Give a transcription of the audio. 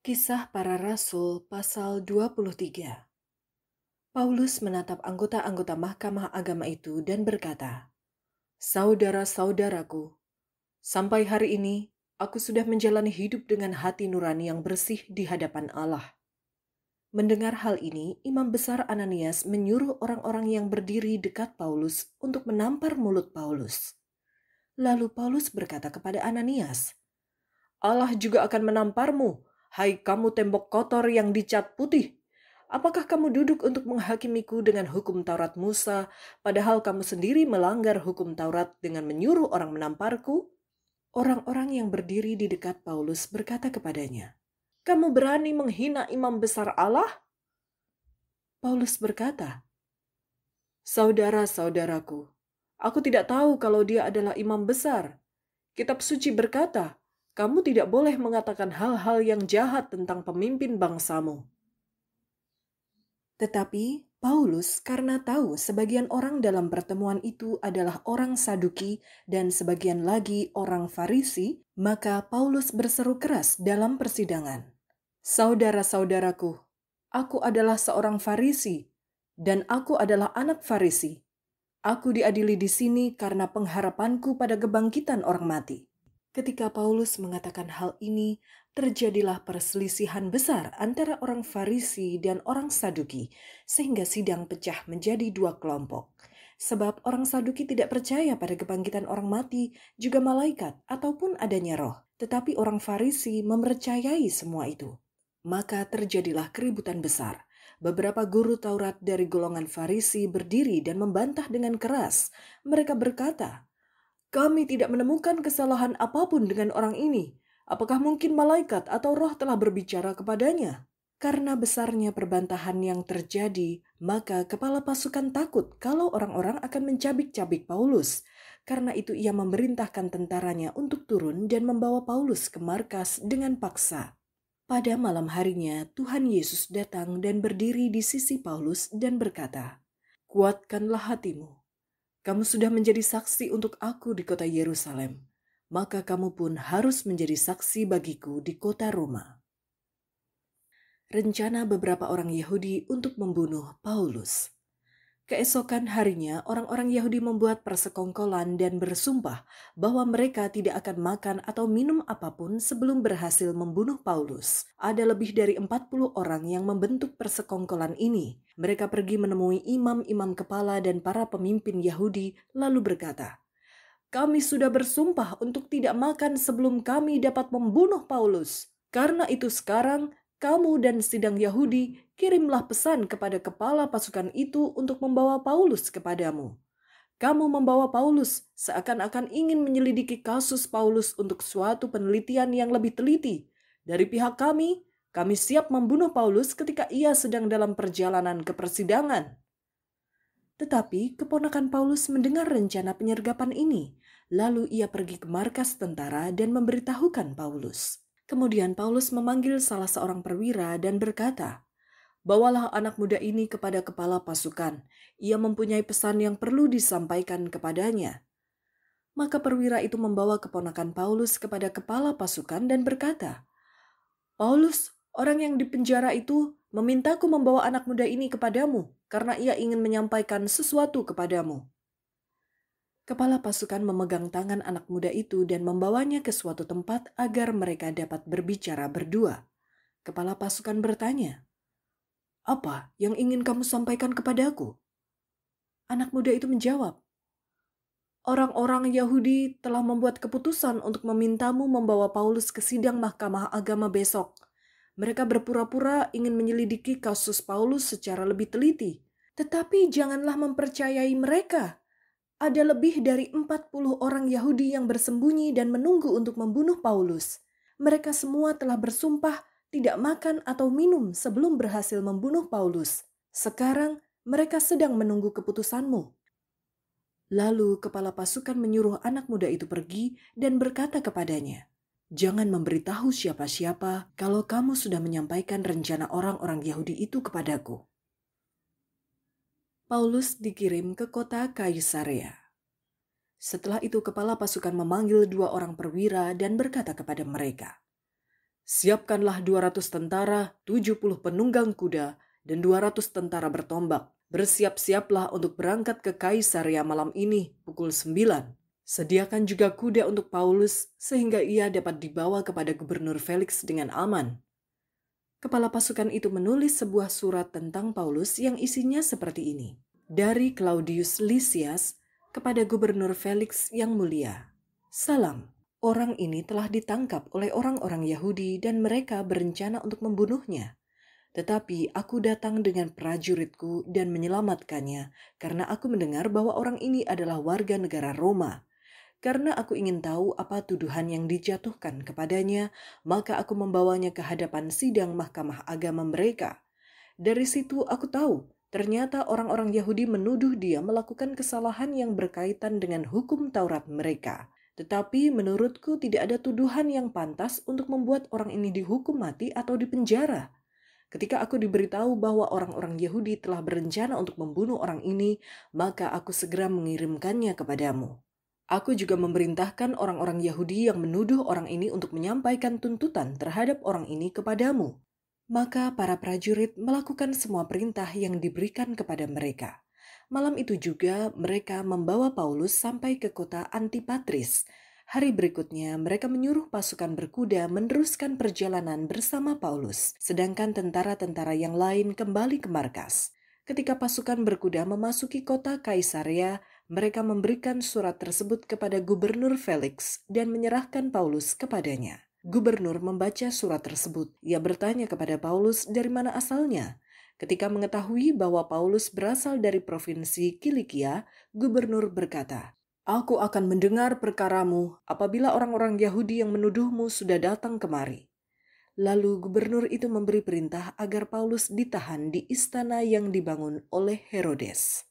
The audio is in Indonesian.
Kisah Para Rasul pasal 23. Paulus menatap anggota-anggota Mahkamah Agama itu dan berkata, "Saudara-saudaraku, sampai hari ini aku sudah menjalani hidup dengan hati nurani yang bersih di hadapan Allah." Mendengar hal ini, imam besar Ananias menyuruh orang-orang yang berdiri dekat Paulus untuk menampar mulut Paulus. Lalu Paulus berkata kepada Ananias, "Allah juga akan menamparmu." Hai kamu tembok kotor yang dicat putih, apakah kamu duduk untuk menghakimiku dengan hukum Taurat Musa, padahal kamu sendiri melanggar hukum Taurat dengan menyuruh orang menamparku? Orang-orang yang berdiri di dekat Paulus berkata kepadanya, "Kamu berani menghina imam besar Allah?" Paulus berkata, "Saudara-saudaraku, aku tidak tahu kalau dia adalah imam besar. Kitab suci berkata, kamu tidak boleh mengatakan hal-hal yang jahat tentang pemimpin bangsamu. Tetapi Paulus, karena tahu sebagian orang dalam pertemuan itu adalah orang Saduki dan sebagian lagi orang Farisi, maka Paulus berseru keras dalam persidangan, "Saudara-saudaraku, aku adalah seorang Farisi, dan aku adalah anak Farisi. Aku diadili di sini karena pengharapanku pada kebangkitan orang mati." Ketika Paulus mengatakan hal ini, terjadilah perselisihan besar antara orang Farisi dan orang Saduki, sehingga sidang pecah menjadi dua kelompok. Sebab orang Saduki tidak percaya pada kebangkitan orang mati, juga malaikat, ataupun adanya roh, tetapi orang Farisi mempercayai semua itu. Maka terjadilah keributan besar. Beberapa guru Taurat dari golongan Farisi berdiri dan membantah dengan keras. Mereka berkata, kami tidak menemukan kesalahan apapun dengan orang ini. Apakah mungkin malaikat atau roh telah berbicara kepadanya? Karena besarnya perbantahan yang terjadi, maka kepala pasukan takut kalau orang-orang akan mencabik-cabik Paulus. Karena itu ia memerintahkan tentaranya untuk turun dan membawa Paulus ke markas dengan paksa. Pada malam harinya, Tuhan Yesus datang dan berdiri di sisi Paulus dan berkata, "Kuatkanlah hatimu, kamu sudah menjadi saksi untuk aku di kota Yerusalem, maka kamu pun harus menjadi saksi bagiku di kota Roma. Rencana beberapa orang Yahudi untuk membunuh Paulus. Keesokan harinya, orang-orang Yahudi membuat persekongkolan dan bersumpah bahwa mereka tidak akan makan atau minum apapun sebelum berhasil membunuh Paulus. Ada lebih dari 40 orang yang membentuk persekongkolan ini. Mereka pergi menemui imam-imam kepala dan para pemimpin Yahudi lalu berkata, "Kami sudah bersumpah untuk tidak makan sebelum kami dapat membunuh Paulus. Karena itu sekarang kamu dan sidang Yahudi kirimlah pesan kepada kepala pasukan itu untuk membawa Paulus kepadamu. Kamu membawa Paulus seakan-akan ingin menyelidiki kasus Paulus untuk suatu penelitian yang lebih teliti. Dari pihak kami, kami siap membunuh Paulus ketika ia sedang dalam perjalanan ke persidangan. Tetapi keponakan Paulus mendengar rencana penyergapan ini, lalu ia pergi ke markas tentara dan memberitahukan Paulus. Kemudian Paulus memanggil salah seorang perwira dan berkata, Bawalah anak muda ini kepada kepala pasukan. Ia mempunyai pesan yang perlu disampaikan kepadanya. Maka perwira itu membawa keponakan Paulus kepada kepala pasukan dan berkata, "Paulus, orang yang dipenjara itu memintaku membawa anak muda ini kepadamu karena ia ingin menyampaikan sesuatu kepadamu." Kepala pasukan memegang tangan anak muda itu dan membawanya ke suatu tempat agar mereka dapat berbicara berdua. Kepala pasukan bertanya, apa yang ingin kamu sampaikan kepadaku? Anak muda itu menjawab, Orang-orang Yahudi telah membuat keputusan untuk memintamu membawa Paulus ke sidang mahkamah agama besok. Mereka berpura-pura ingin menyelidiki kasus Paulus secara lebih teliti. Tetapi janganlah mempercayai mereka. Ada lebih dari 40 orang Yahudi yang bersembunyi dan menunggu untuk membunuh Paulus. Mereka semua telah bersumpah tidak makan atau minum sebelum berhasil membunuh Paulus. Sekarang mereka sedang menunggu keputusanmu. Lalu kepala pasukan menyuruh anak muda itu pergi dan berkata kepadanya, "Jangan memberitahu siapa-siapa kalau kamu sudah menyampaikan rencana orang-orang Yahudi itu kepadaku." Paulus dikirim ke kota Kaisarea. Setelah itu, kepala pasukan memanggil dua orang perwira dan berkata kepada mereka, Siapkanlah 200 tentara, 70 penunggang kuda, dan 200 tentara bertombak. Bersiap-siaplah untuk berangkat ke Kaisaria malam ini pukul 9. Sediakan juga kuda untuk Paulus sehingga ia dapat dibawa kepada Gubernur Felix dengan aman. Kepala pasukan itu menulis sebuah surat tentang Paulus yang isinya seperti ini. Dari Claudius Lysias kepada Gubernur Felix yang mulia. Salam orang ini telah ditangkap oleh orang-orang Yahudi dan mereka berencana untuk membunuhnya. Tetapi aku datang dengan prajuritku dan menyelamatkannya karena aku mendengar bahwa orang ini adalah warga negara Roma. Karena aku ingin tahu apa tuduhan yang dijatuhkan kepadanya, maka aku membawanya ke hadapan sidang mahkamah agama mereka. Dari situ aku tahu Ternyata orang-orang Yahudi menuduh dia melakukan kesalahan yang berkaitan dengan hukum Taurat mereka. Tetapi menurutku tidak ada tuduhan yang pantas untuk membuat orang ini dihukum mati atau dipenjara. Ketika aku diberitahu bahwa orang-orang Yahudi telah berencana untuk membunuh orang ini, maka aku segera mengirimkannya kepadamu. Aku juga memerintahkan orang-orang Yahudi yang menuduh orang ini untuk menyampaikan tuntutan terhadap orang ini kepadamu. Maka para prajurit melakukan semua perintah yang diberikan kepada mereka. Malam itu juga mereka membawa Paulus sampai ke kota Antipatris. Hari berikutnya, mereka menyuruh pasukan berkuda meneruskan perjalanan bersama Paulus, sedangkan tentara-tentara yang lain kembali ke markas. Ketika pasukan berkuda memasuki kota Kaisarea, mereka memberikan surat tersebut kepada Gubernur Felix dan menyerahkan Paulus kepadanya. Gubernur membaca surat tersebut. Ia bertanya kepada Paulus dari mana asalnya. Ketika mengetahui bahwa Paulus berasal dari provinsi Kilikia, gubernur berkata, Aku akan mendengar perkaramu apabila orang-orang Yahudi yang menuduhmu sudah datang kemari. Lalu gubernur itu memberi perintah agar Paulus ditahan di istana yang dibangun oleh Herodes.